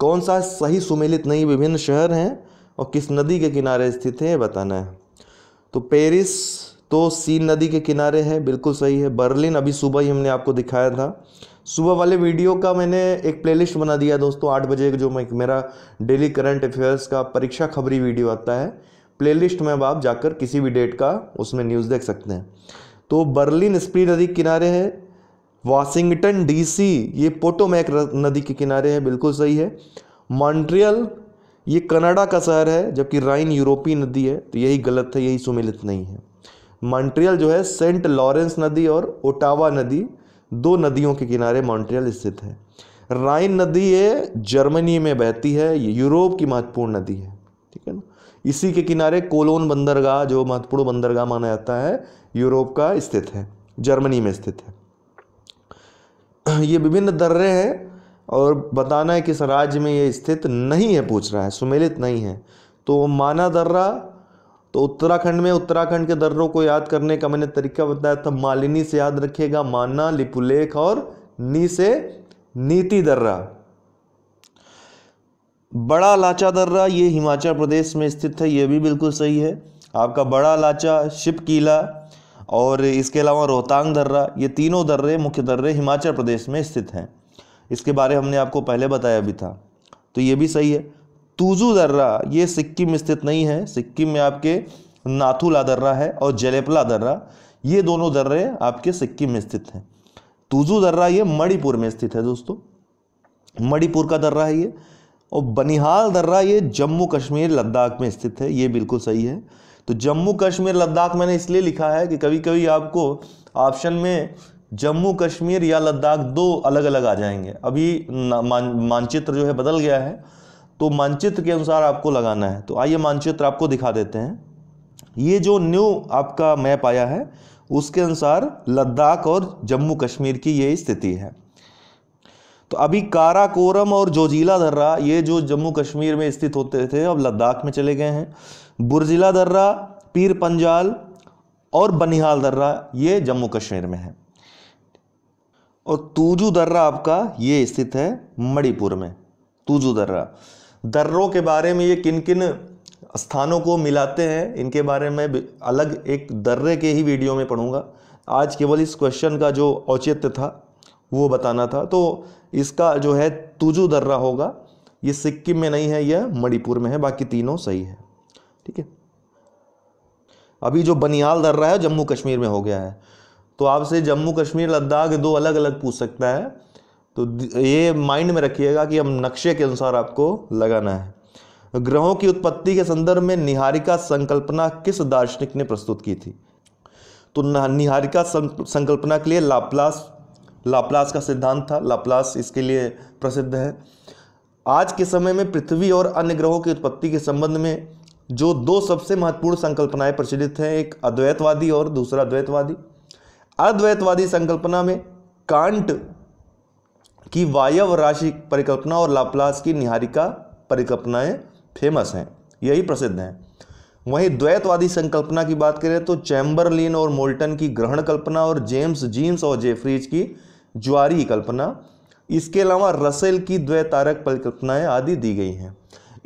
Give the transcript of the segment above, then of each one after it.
कौन सा सही सुमेलित नहीं विभिन्न शहर हैं और किस नदी के किनारे स्थित है ये बताना है तो पेरिस तो सीन नदी के किनारे है बिल्कुल सही है बर्लिन अभी सुबह ही हमने आपको दिखाया था सुबह वाले वीडियो का मैंने एक प्लेलिस्ट बना दिया दोस्तों आठ बजे जो मैं मेरा डेली करंट अफेयर्स का परीक्षा खबरी वीडियो आता है प्लेलिस्ट में अब आप जाकर किसी भी डेट का उसमें न्यूज़ देख सकते हैं तो बर्लिन स्प्री नदी किनारे है वाशिंगटन डीसी ये पोटोमैक नदी के किनारे है बिल्कुल सही है मॉन्ट्रियल ये कनाडा का शहर है जबकि राइन यूरोपीय नदी है तो यही गलत है यही सुमिलित नहीं है मॉन्ट्रियल जो है सेंट लॉरेंस नदी और ओटावा नदी दो नदियों के किनारे मॉन्ट्रियल स्थित है राइन नदी ये जर्मनी में बहती है ये यूरोप की महत्वपूर्ण नदी है ठीक है ना इसी के किनारे कोलोन बंदरगाह जो महत्वपूर्ण बंदरगाह माना जाता है यूरोप का स्थित है जर्मनी में स्थित है ये विभिन्न दर्रे हैं और बताना है किस राज्य में ये स्थित नहीं है पूछ रहा है सुमेलित नहीं है तो माना दर्रा तो उत्तराखंड में उत्तराखंड के दर्रों को याद करने का मैंने तरीका बताया था मालिनी से याद रखिएगा माना लिपुलेख और नी से नीति दर्रा बड़ा लाचा दर्रा ये हिमाचल प्रदेश में स्थित है ये भी बिल्कुल सही है आपका बड़ा लाचा शिप किला और इसके अलावा रोहतांग दर्रा ये तीनों दर्रे मुख्य दर्रे हिमाचल प्रदेश में स्थित हैं इसके बारे हमने आपको पहले बताया भी था तो ये भी सही है तूजू दर्रा ये सिक्किम स्थित नहीं है सिक्किम में आपके नाथुला दर्रा है और जलेपला दर्रा ये दोनों दर्रे आपके सिक्किम में स्थित हैं तूजू दर्रा ये मणिपुर में स्थित है दोस्तों मणिपुर का दर्रा है ये और बनिहाल दर्रा ये जम्मू कश्मीर लद्दाख में स्थित है ये बिल्कुल सही है तो जम्मू कश्मीर लद्दाख मैंने इसलिए लिखा है कि कभी कभी आपको ऑप्शन में जम्मू कश्मीर या लद्दाख दो अलग अलग आ जाएंगे अभी मानचित्र जो है बदल गया है तो मानचित्र के अनुसार आपको लगाना है तो आइए मानचित्र आपको दिखा देते हैं ये जो न्यू आपका मैप आया है उसके अनुसार लद्दाख और जम्मू कश्मीर की ये स्थिति है तो अभी काराकोरम और जोजीला दर्रा ये जो जम्मू कश्मीर में स्थित होते थे अब लद्दाख में चले गए हैं बुरजिला दर्रा पीर पंजाल और बनिहाल दर्रा ये जम्मू कश्मीर में है और तूजू दर्रा आपका ये स्थित है मणिपुर में तूजू दर्रा दर्रों के बारे में ये किन किन स्थानों को मिलाते हैं इनके बारे में अलग एक दर्रे के ही वीडियो में पढ़ूंगा आज केवल इस क्वेश्चन का जो औचित्य था वो बताना था तो इसका जो है तुजू दर्रा होगा ये सिक्किम में नहीं है यह मणिपुर में है बाकी तीनों सही है ठीक है अभी जो बनियाल दर्रा है जम्मू कश्मीर में हो गया है तो आपसे जम्मू कश्मीर लद्दाख दो अलग अलग पूछ सकता है तो ये माइंड में रखिएगा कि हम नक्शे के अनुसार आपको लगाना है ग्रहों की उत्पत्ति के संदर्भ में निहारिका संकल्पना किस दार्शनिक ने प्रस्तुत की थी तो निहारिका संकल्पना के लिए लाप्लास लाप्लास का सिद्धांत था लाप्लास इसके लिए प्रसिद्ध है आज के समय में पृथ्वी और अन्य ग्रहों की उत्पत्ति के संबंध में जो दो सबसे महत्वपूर्ण संकल्पनाएं प्रचलित हैं एक अद्वैतवादी और दूसरा द्वैतवादी अद्वैतवादी संकल्पना में कांट की वायव राशि परिकल्पना और लाप्लास की निहारिका परिकल्पनाएं फेमस हैं यही प्रसिद्ध हैं वहीं द्वैतवादी संकल्पना की बात करें तो चैम्बरलिन और मोल्टन की ग्रहण कल्पना और जेम्स जीन्स और जेफरीज की ज्वारी कल्पना इसके अलावा रसेल की द्वैतारक परिकल्पनाएं आदि दी गई हैं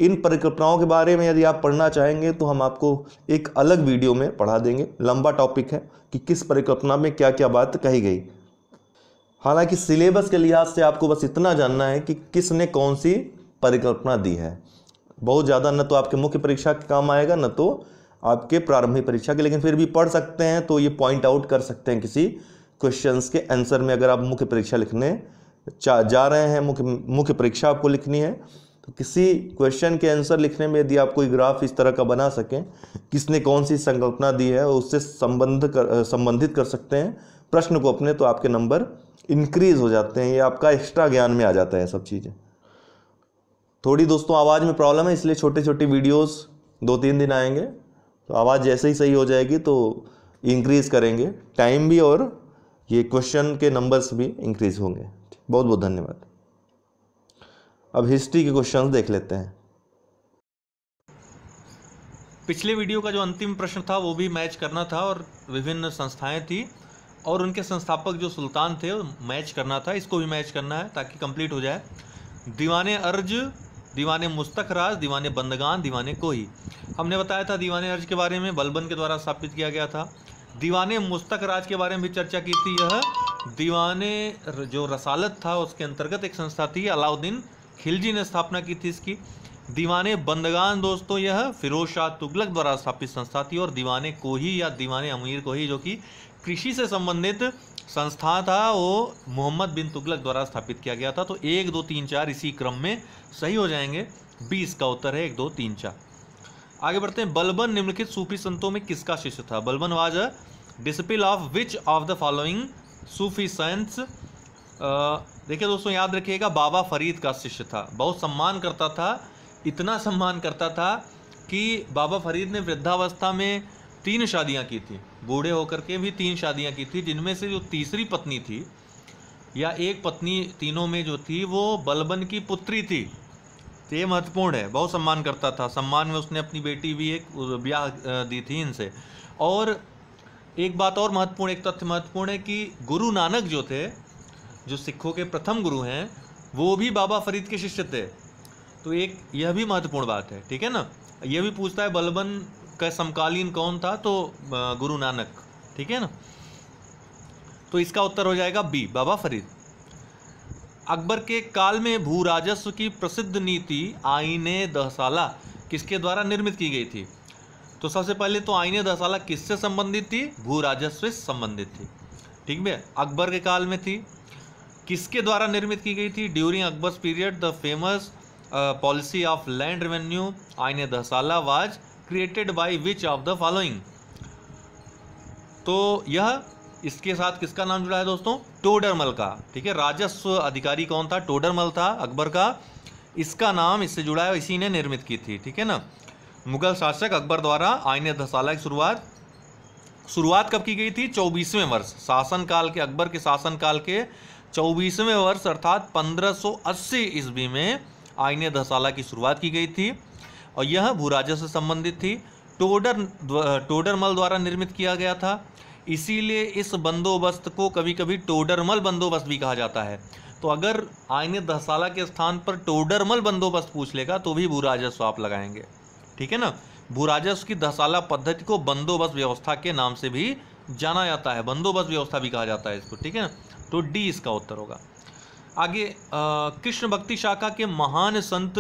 इन परिकल्पनाओं के बारे में यदि आप पढ़ना चाहेंगे तो हम आपको एक अलग वीडियो में पढ़ा देंगे लंबा टॉपिक है कि किस परिकल्पना में क्या क्या बात कही गई हालांकि सिलेबस के लिहाज से आपको बस इतना जानना है कि किसने कौन सी परिकल्पना दी है बहुत ज़्यादा न तो आपके मुख्य परीक्षा के काम आएगा न तो आपके प्रारंभिक परीक्षा के लेकिन फिर भी पढ़ सकते हैं तो ये पॉइंट आउट कर सकते हैं किसी क्वेश्चंस के आंसर में अगर आप मुख्य परीक्षा लिखने जा रहे हैं मुख्य मुख्य परीक्षा आपको लिखनी है किसी क्वेश्चन के आंसर लिखने में यदि आप कोई ग्राफ इस तरह का बना सकें किसने कौन सी संकल्पना दी है उससे संबंध कर संबंधित कर सकते हैं प्रश्न को अपने तो आपके नंबर इंक्रीज हो जाते हैं ये आपका एक्स्ट्रा ज्ञान में आ जाता है सब चीज़ें थोड़ी दोस्तों आवाज़ में प्रॉब्लम है इसलिए छोटे छोटे वीडियोस दो तीन दिन आएंगे तो आवाज़ जैसे ही सही हो जाएगी तो इंक्रीज़ करेंगे टाइम भी और ये क्वेश्चन के नंबर्स भी इंक्रीज़ होंगे बहुत बहुत धन्यवाद अब हिस्ट्री के क्वेश्चन देख लेते हैं पिछले वीडियो का जो अंतिम प्रश्न था वो भी मैच करना था और विभिन्न संस्थाएं थी और उनके संस्थापक जो सुल्तान थे मैच करना था इसको भी मैच करना है ताकि कंप्लीट हो जाए दीवान अर्ज दीवाने मुस्तक राज दीवान बंदगान दीवान कोही हमने बताया था दीवान अर्ज के बारे में बलबन के द्वारा स्थापित किया गया था दीवान मुस्तक राज के बारे में भी चर्चा की थी यह दीवाने जो रसालत था उसके अंतर्गत एक संस्था थी अलाउद्दीन खिलजी ने स्थापना की थी इसकी दीवाने बंदगान दोस्तों यह फिरोज शाह तुगलक द्वारा स्थापित संस्था थी और दीवाने को ही या दीवाने अमीर को ही जो कि कृषि से संबंधित संस्था था वो मोहम्मद बिन तुगलक द्वारा स्थापित किया गया था तो एक दो तीन चार इसी क्रम में सही हो जाएंगे बीस का उत्तर है एक दो तीन चार आगे बढ़ते हैं बलबन निम्नलिखित सूफी संतों में किसका शिष्य था Balban was disciple of which of the following Sufi saints देखिए दोस्तों याद रखिएगा बाबा फरीद का शिष्य था बहुत सम्मान करता था इतना सम्मान करता था कि बाबा फरीद ने वृद्धावस्था में तीन शादियां की थी बूढ़े होकर के भी तीन शादियां की थी जिनमें से जो तीसरी पत्नी थी या एक पत्नी तीनों में जो थी वो बलबन की पुत्री थी तो ये महत्वपूर्ण है बहुत सम्मान करता था सम्मान में उसने अपनी बेटी भी एक ब्याह दी थी इनसे और एक बात और महत्वपूर्ण एक तथ्य महत्वपूर्ण है कि गुरु नानक जो थे जो सिखों के प्रथम गुरु हैं वो भी बाबा फरीद के शिष्य थे तो एक यह भी महत्वपूर्ण बात है ठीक है ना यह भी पूछता है बलबन का समकालीन कौन था तो गुरु नानक ठीक है ना तो इसका उत्तर हो जाएगा बी बाबा फरीद अकबर के काल में भू राजस्व की प्रसिद्ध नीति आईने दहसाला किसके द्वारा निर्मित की गई थी तो सबसे पहले तो आईने दहसाला किससे संबंधित थी भू राजस्व से संबंधित थी ठीक है अकबर के काल में थी किसके द्वारा निर्मित की गई थी during Akbar period the famous policy of land revenue Ain Dahsala was created by which of the following तो यह इसके साथ किसका नाम जुड़ा है दोस्तों टोडरमल का ठीक है राजस्व अधिकारी कौन था टोडरमल था अकबर का इसका नाम इससे जुड़ा है इसी ने निर्मित की थी ठीक है ना मुगल शासक अकबर द्वारा आईने दसाला की शुरुआत शुरुआत कब की गई थी चौबीसवें वर्ष शासनकाल के अकबर के शासनकाल के चौबीसवें वर्ष अर्थात 1580 ईस्वी में आइने धसाला की शुरुआत की गई थी और यह भूराजस्व से संबंधित थी टोडर टोडरमल द्वारा निर्मित किया गया था इसीलिए इस बंदोबस्त को कभी कभी टोडरमल बंदोबस्त भी कहा जाता है तो अगर आइने दहसाला के स्थान पर टोडरमल बंदोबस्त पूछ लेगा तो भी भू राजस्व आप लगाएंगे ठीक है ना भू राजस्व की दहसाला पद्धति को बंदोबस्त व्यवस्था के नाम से भी जाना जाता है बंदोबस्त व्यवस्था भी कहा जाता है इसको ठीक है ना तो डी इसका उत्तर होगा आगे कृष्ण भक्ति शाखा के महान संत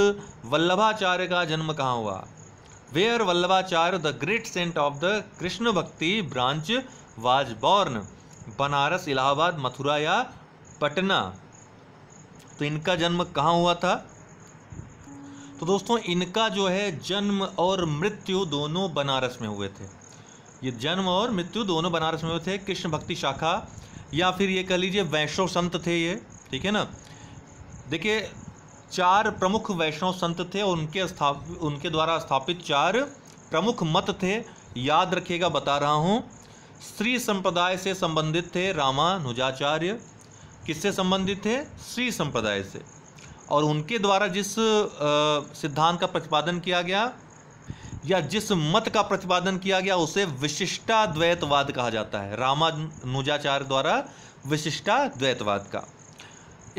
वल्लभाचार्य का जन्म कहाँ हुआ where Vallabhacharya the great saint of the Krishna bhakti branch was born Banaras Allahabad Mathura या पटना तो इनका जन्म कहाँ हुआ था तो दोस्तों इनका जो है जन्म और मृत्यु दोनों बनारस में हुए थे ये जन्म और मृत्यु दोनों बनारस में हुए थे कृष्ण भक्ति शाखा या फिर ये कह लीजिए वैष्णव संत थे ये ठीक है ना देखिए चार प्रमुख वैष्णव संत थे और उनके स्थाप उनके द्वारा स्थापित चार प्रमुख मत थे याद रखिएगा बता रहा हूँ श्री संप्रदाय से संबंधित थे रामानुजाचार्य किससे संबंधित थे श्री संप्रदाय से और उनके द्वारा जिस सिद्धांत का प्रतिपादन किया गया या जिस मत का प्रतिपादन किया गया उसे विशिष्टाद्वैतवाद कहा जाता है रामानुजाचार्य द्वारा विशिष्टाद्वैतवाद का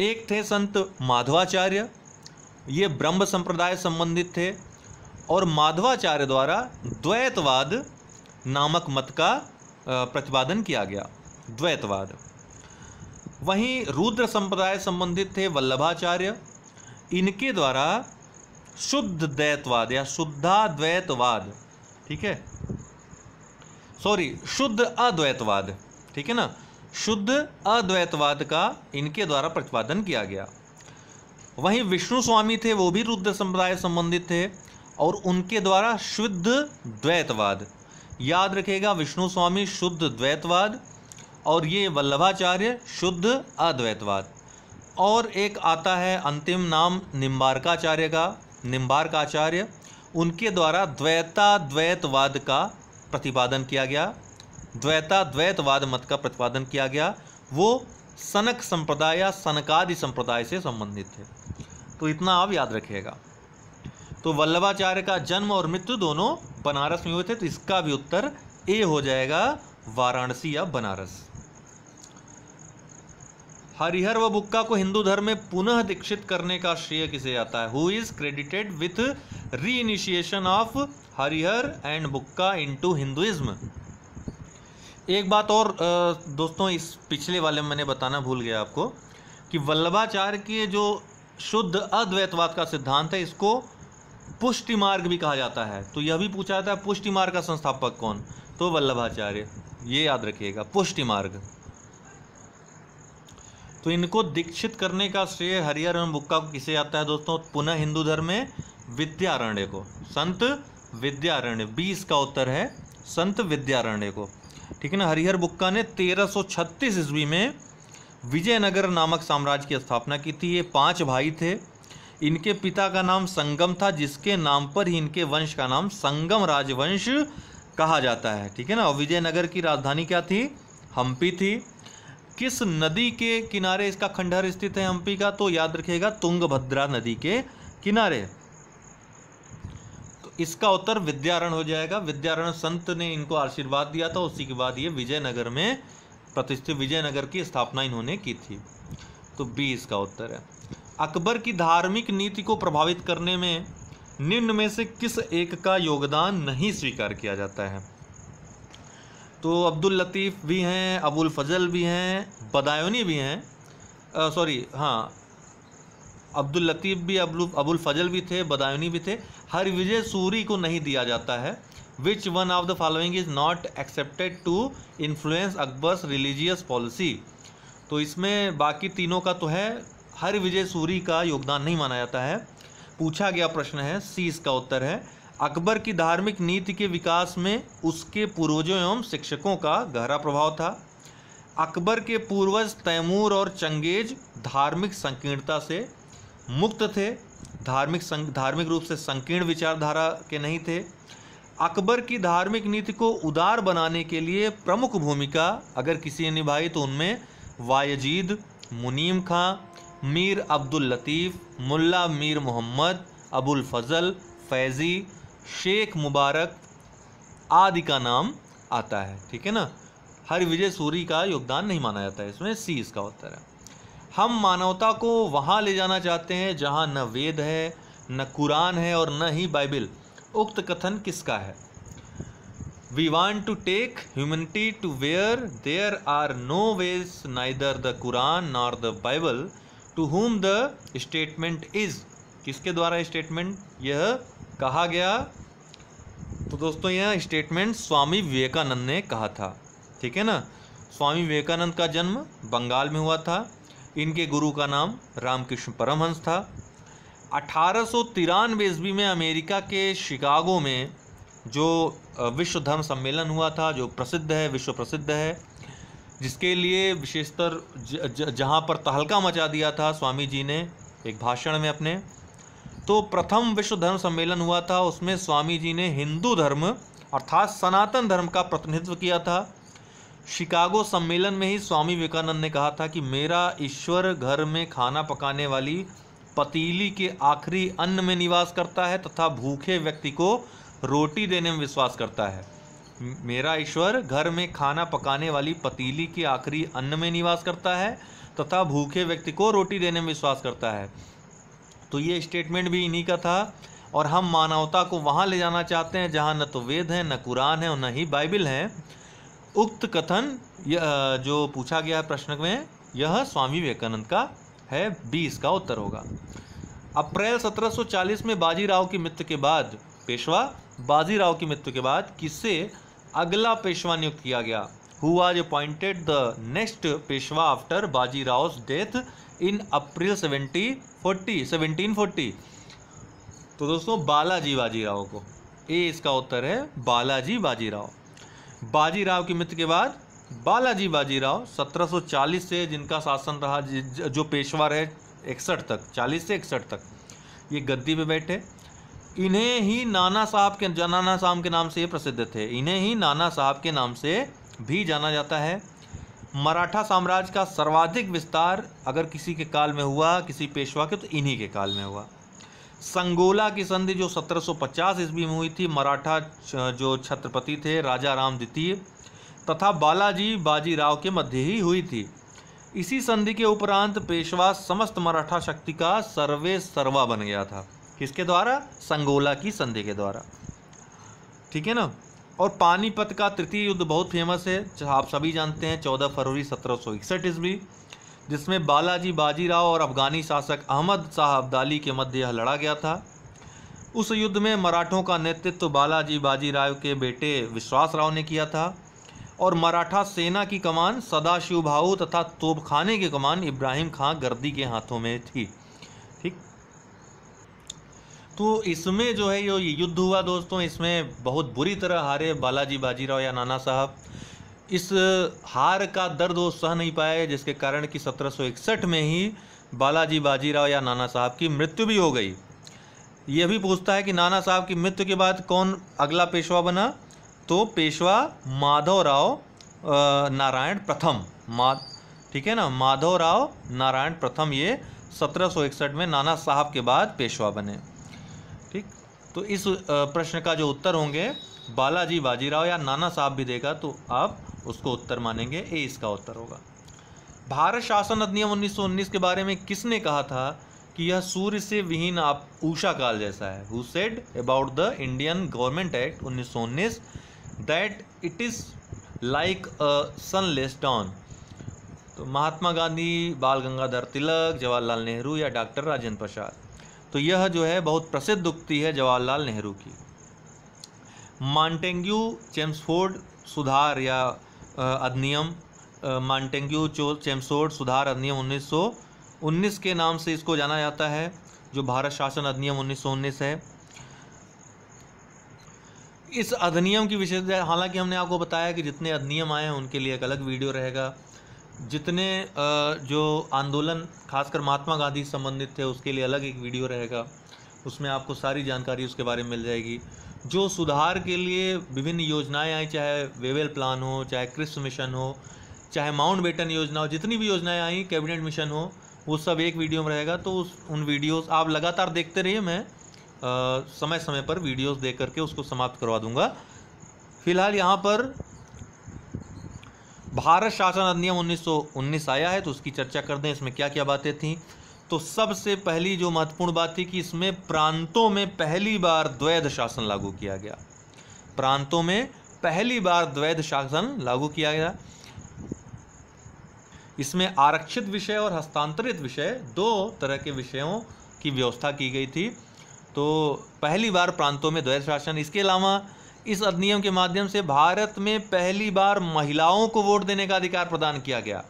एक थे संत माधवाचार्य ये ब्रह्म संप्रदाय संबंधित थे और माधवाचार्य द्वारा द्वैतवाद नामक मत का प्रतिपादन किया गया द्वैतवाद वहीं रुद्र संप्रदाय संबंधित थे वल्लभाचार्य इनके द्वारा शुद्ध द्वैतवाद या शुद्धाद्वैतवाद ठीक है सॉरी शुद्ध अद्वैतवाद ठीक है ना शुद्ध अद्वैतवाद का इनके द्वारा प्रतिपादन किया गया वहीं विष्णु स्वामी थे वो भी रुद्र संप्रदाय संबंधित थे और उनके द्वारा शुद्ध द्वैतवाद याद रखेगा विष्णु स्वामी शुद्ध द्वैतवाद और ये वल्लभाचार्य शुद्ध अद्वैतवाद और एक आता है अंतिम नाम निम्बारकाचार्य का निम्बार्क आचार्य उनके द्वारा द्वैता द्वैतवाद का प्रतिपादन किया गया द्वैता द्वैतवाद मत का प्रतिपादन किया गया वो सनक संप्रदाय या सनकादि संप्रदाय से संबंधित थे तो इतना आप याद रखिएगा तो वल्लभाचार्य का जन्म और मृत्यु दोनों बनारस में हुए थे तो इसका भी उत्तर ए हो जाएगा वाराणसी या बनारस हरिहर व बुक्का को हिंदू धर्म में पुनः दीक्षित करने का श्रेय किसे जाता है who is credited with reinitiation of Harihara and Bukka into Hinduism एक बात और दोस्तों इस पिछले वाले में मैंने बताना भूल गया आपको कि वल्लभाचार्य के जो शुद्ध अद्वैतवाद का सिद्धांत है इसको पुष्टि मार्ग भी कहा जाता है तो यह भी पूछा जाता है पुष्टि मार्ग का संस्थापक कौन तो वल्लभाचार्य ये याद रखिएगा पुष्टि मार्ग तो इनको दीक्षित करने का श्रेय हरिहर एवं बुक्का को किसे आता है दोस्तों पुनः हिंदू धर्म में विद्यारण्य को संत विद्यारण्य बीस का उत्तर है संत विद्यारण्य को ठीक है ना हरिहर बुक्का ने 1336 ईस्वी में विजयनगर नामक साम्राज्य की स्थापना की थी ये पांच भाई थे इनके पिता का नाम संगम था जिसके नाम पर ही इनके वंश का नाम संगम राजवंश कहा जाता है ठीक है ना विजयनगर की राजधानी क्या थी हम्पी थी किस नदी के किनारे इसका खंडहर स्थित है हम्पी का तो याद रखिएगा तुंगभद्रा नदी के किनारे तो इसका उत्तर विद्यारण हो जाएगा विद्यारण संत ने इनको आशीर्वाद दिया था उसी के बाद ये विजयनगर में प्रतिष्ठित विजयनगर की स्थापना इन्होंने की थी तो बी इसका उत्तर है अकबर की धार्मिक नीति को प्रभावित करने में निम्न में से किस एक का योगदान नहीं स्वीकार किया जाता है तो अब्दुल लतीफ़ भी हैं अबुल फजल भी हैं बदायूनी भी हैं सॉरी हाँ अब्दुल लतीफ़ भी अबुल अबुल फजल भी थे बदायूनी भी थे हर विजय सूरी को नहीं दिया जाता है which one of the following is not accepted to influence Akbar's religious policy तो इसमें बाकी तीनों का तो है हर विजय सूरी का योगदान नहीं माना जाता है पूछा गया प्रश्न है सी इसका उत्तर है अकबर की धार्मिक नीति के विकास में उसके पूर्वजों एवं शिक्षकों का गहरा प्रभाव था अकबर के पूर्वज तैमूर और चंगेज धार्मिक संकीर्णता से मुक्त थे धार्मिक सं, धार्मिक रूप से संकीर्ण विचारधारा के नहीं थे अकबर की धार्मिक नीति को उदार बनाने के लिए प्रमुख भूमिका अगर किसी ने निभाई तो उनमें वायजीद मुनीम खां मीर अब्दुल लतीफ़ मुल्ला मीर मोहम्मद अबुल फजल फैज़ी शेख मुबारक आदि का नाम आता है ठीक है ना हर विजय सूरी का योगदान नहीं माना जाता है इसमें सी इसका उत्तर है हम मानवता को वहाँ ले जाना चाहते हैं जहाँ न वेद है न कुरान है और न ही बाइबिल उक्त कथन किसका है we want to take humanity to where there are no ways neither the Quran nor the Bible to whom the statement is किसके द्वारा स्टेटमेंट यह कहा गया तो दोस्तों यह स्टेटमेंट स्वामी विवेकानंद ने कहा था ठीक है ना स्वामी विवेकानंद का जन्म बंगाल में हुआ था इनके गुरु का नाम रामकृष्ण परमहंस था अठारह सौ ईस्वी में अमेरिका के शिकागो में जो विश्व धर्म सम्मेलन हुआ था जो प्रसिद्ध है विश्व प्रसिद्ध है जिसके लिए विशेषतर जहाँ पर तहलका मचा दिया था स्वामी जी ने एक भाषण में अपने तो प्रथम विश्व धर्म सम्मेलन हुआ था उसमें स्वामी जी ने हिंदू धर्म अर्थात सनातन धर्म का प्रतिनिधित्व किया था शिकागो सम्मेलन में ही स्वामी विवेकानंद ने कहा था कि मेरा ईश्वर घर में खाना पकाने वाली पतीली के आखिरी अन्न में निवास करता है तथा भूखे व्यक्ति को रोटी देने में विश्वास करता है मेरा ईश्वर घर में खाना पकाने वाली पतीली के आखिरी अन्न में निवास करता है तथा भूखे व्यक्ति को रोटी देने में विश्वास करता है तो ये स्टेटमेंट भी इन्हीं का था और हम मानवता को वहाँ ले जाना चाहते हैं जहाँ न तो वेद हैं न कुरान है और न ही बाइबिल हैं उक्त कथन जो पूछा गया है प्रश्न में यह स्वामी विवेकानंद का है बी इसका उत्तर होगा अप्रैल 1740 में बाजीराव की मृत्यु के बाद पेशवा बाजीराव की मृत्यु के बाद किससे अगला पेशवा नियुक्त किया गया who was appointed the next Peshwa after Baji Rao's death in April forty 40, forty तो दोस्तों बालाजी बाजीराव को ए इसका उत्तर है बालाजी बाजीराव बाजीराव की मृत्यु के बाद बालाजी बाजीराव 1740 से जिनका शासन रहा जो पेशवा रहे इकसठ तक 40 से इकसठ तक ये गद्दी पे बैठे इन्हें ही नाना साहब के नाना साहब के नाम से ये प्रसिद्ध थे इन्हें ही नाना साहब के नाम से भी जाना जाता है मराठा साम्राज्य का सर्वाधिक विस्तार अगर किसी के काल में हुआ किसी पेशवा के तो इन्हीं के काल में हुआ संगोला की संधि जो 1750 ईस्वी में हुई थी मराठा जो छत्रपति थे राजा राम द्वितीय तथा बालाजी बाजीराव के मध्य ही हुई थी इसी संधि के उपरांत पेशवा समस्त मराठा शक्ति का सर्वे सर्वा बन गया था किसके द्वारा संगोला की संधि के द्वारा ठीक है ना और पानीपत का तृतीय युद्ध बहुत फेमस है आप सभी जानते हैं चौदह फरवरी सत्रह सौ इकसठ ईस्वी जिसमें बालाजी बाजीराव और अफगानी शासक अहमद शाह अब्दाली के मध्य यह लड़ा गया था उस युद्ध में मराठों का नेतृत्व बालाजी बाजीराव के बेटे विश्वास राव ने किया था और मराठा सेना की कमान सदाशिव भाऊ तथा तोपखाने की कमान इब्राहिम खां गर्दी के हाथों में थी तो इसमें जो है ये युद्ध हुआ दोस्तों इसमें बहुत बुरी तरह हारे बालाजी बाजीराव या नाना साहब इस हार का दर्द वो सह नहीं पाए जिसके कारण कि 1761 में ही बालाजी बाजीराव या नाना साहब की मृत्यु भी हो गई ये भी पूछता है कि नाना साहब की मृत्यु के बाद कौन अगला पेशवा बना तो पेशवा माधव राव नारायण प्रथम मा ठीक है ना माधव राव नारायण प्रथम ये 1761 में नाना साहब के बाद पेशवा बने तो इस प्रश्न का जो उत्तर होंगे बालाजी बाजीराव या नाना साहब भी देगा तो आप उसको उत्तर मानेंगे ए इसका उत्तर होगा भारत शासन अधिनियम 1919 के बारे में किसने कहा था कि यह सूर्य से विहीन आप ऊषा काल जैसा है who said about the Indian government act 1919 that it is like a sunless dawn तो महात्मा गांधी बाल गंगाधर तिलक जवाहरलाल नेहरू या डॉक्टर राजेंद्र प्रसाद तो यह जो है बहुत प्रसिद्ध उक्ति है जवाहरलाल नेहरू की मांटेंग्यू चेम्सफोर्ड सुधार या अधिनियम मॉन्टेंग्यू चो चेम्सफोर्ड सुधार अधिनियम 1919 के नाम से इसको जाना जाता है जो भारत शासन अधिनियम 1919 है इस अधिनियम की विशेषता हालांकि हमने आपको बताया कि जितने अधिनियम आए हैं उनके लिए एक अलग वीडियो रहेगा जितने जो आंदोलन खासकर महात्मा गांधी संबंधित थे उसके लिए अलग एक वीडियो रहेगा उसमें आपको सारी जानकारी उसके बारे में मिल जाएगी जो सुधार के लिए विभिन्न योजनाएं आई चाहे वेवेल प्लान हो चाहे क्रिस्ट मिशन हो चाहे माउंट बेटन योजना हो जितनी भी योजनाएं आई कैबिनेट मिशन हो वो सब एक वीडियो में रहेगा तो उस उन वीडियोस आप लगातार देखते रहिए मैं आ, समय समय पर वीडियोस देख करके उसको समाप्त करवा दूंगा फिलहाल यहाँ पर भारत शासन अधिनियम 1919 आया है तो उसकी चर्चा कर दें इसमें क्या क्या बातें थी तो सबसे पहली जो महत्वपूर्ण बात थी कि इसमें प्रांतों में पहली बार द्वैध शासन लागू किया गया प्रांतों में पहली बार द्वैध शासन लागू किया गया इसमें आरक्षित विषय और हस्तांतरित विषय दो तरह के विषयों की व्यवस्था की गई थी तो पहली बार प्रांतों में द्वैध शासन इसके अलावा इस अधिनियम के माध्यम से भारत में पहली बार महिलाओं को वोट देने का अधिकार प्रदान किया गया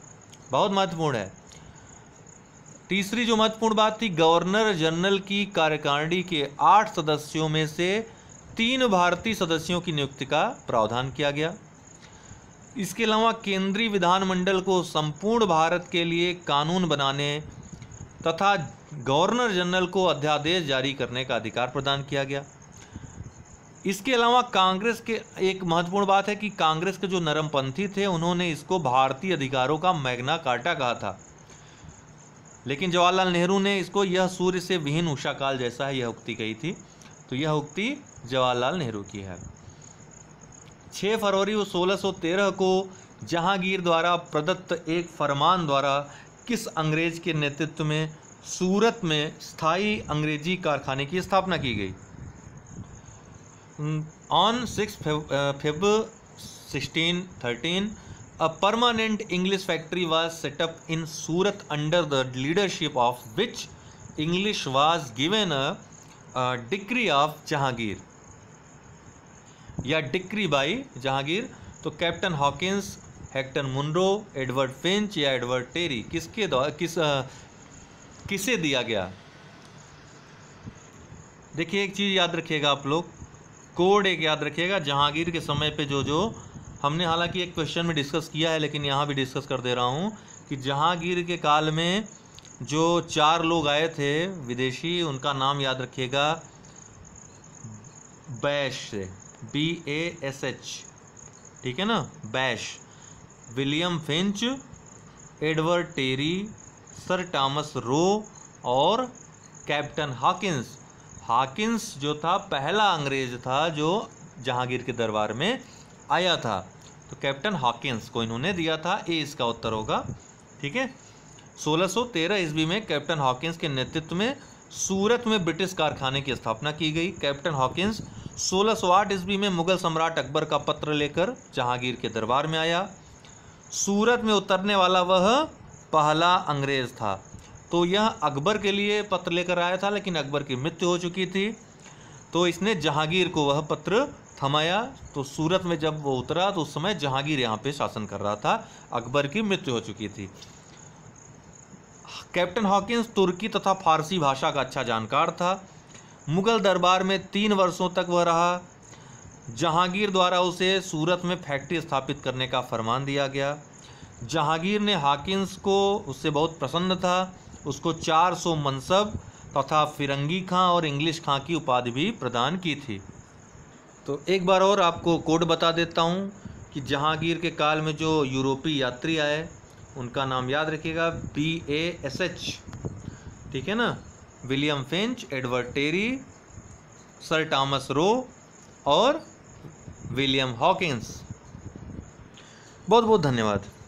बहुत महत्वपूर्ण है तीसरी जो महत्वपूर्ण बात थी गवर्नर जनरल की कार्यकारिणी के आठ सदस्यों में से तीन भारतीय सदस्यों की नियुक्ति का प्रावधान किया गया इसके अलावा केंद्रीय विधानमंडल को संपूर्ण भारत के लिए कानून बनाने तथा गवर्नर जनरल को अध्यादेश जारी करने का अधिकार प्रदान किया गया इसके अलावा कांग्रेस के एक महत्वपूर्ण बात है कि कांग्रेस के जो नरमपंथी थे उन्होंने इसको भारतीय अधिकारों का मैग्ना काटा कहा था लेकिन जवाहरलाल नेहरू ने इसको यह सूर्य से विहीन उषाकाल जैसा है यह उक्ति कही थी तो यह उक्ति जवाहरलाल नेहरू की है 6 फरवरी सोलह को जहांगीर द्वारा प्रदत्त एक फरमान द्वारा किस अंग्रेज के नेतृत्व में सूरत में स्थायी अंग्रेजी कारखाने की स्थापना की गई on six Feb sixteen thirteen a permanent English factory was set up in Surat under the leadership of which English was given a decree of Jahangir या डिक्री बाई जहांगीर तो कैप्टन हॉकिस हैक्टन मुंडो एडवर्ड फिंच या एडवर्ड टेरी किसके द्वारा किस आ, किसे दिया गया देखिए एक चीज़ याद रखिएगा आप लोग कोड एक याद रखिएगा जहांगीर के समय पे जो जो हमने हालांकि एक क्वेश्चन में डिस्कस किया है लेकिन यहाँ भी डिस्कस कर दे रहा हूँ कि जहांगीर के काल में जो चार लोग आए थे विदेशी उनका नाम याद रखिएगा बैश से बी ए एस एच ठीक है ना बैश William Finch Edward Terry sir Thomas Roe और कैप्टन हॉकिंस हाकिंस जो था पहला अंग्रेज था जो जहांगीर के दरबार में आया था तो कैप्टन हॉकिंस को इन्होंने दिया था ए इसका उत्तर होगा ठीक है 1613 ईस्वी में कैप्टन हॉकिंस के नेतृत्व में सूरत में ब्रिटिश कारखाने की स्थापना की गई कैप्टन हॉकिंस 1608 ईस्वी में मुगल सम्राट अकबर का पत्र लेकर जहांगीर के दरबार में आया सूरत में उतरने वाला वह पहला अंग्रेज था तो यह अकबर के लिए पत्र लेकर आया था लेकिन अकबर की मृत्यु हो चुकी थी तो इसने जहांगीर को वह पत्र थमाया तो सूरत में जब वो उतरा तो उस समय जहांगीर यहाँ पे शासन कर रहा था अकबर की मृत्यु हो चुकी थी कैप्टन हॉकिंस तुर्की तथा फारसी भाषा का अच्छा जानकार था मुगल दरबार में तीन वर्षों तक वह रहा जहांगीर द्वारा उसे सूरत में फैक्ट्री स्थापित करने का फरमान दिया गया जहांगीर ने हाकिंस को उससे बहुत प्रसन्न था उसको 400 मनसब तथा फिरंगी खां और इंग्लिश खां की उपाधि भी प्रदान की थी तो एक बार और आपको कोड बता देता हूँ कि जहांगीर के काल में जो यूरोपीय यात्री आए उनका नाम याद रखिएगा बी ए एस एच ठीक है ना William Finch Edward Terry sir Thomas Roe और विलियम हॉकिंस बहुत बहुत धन्यवाद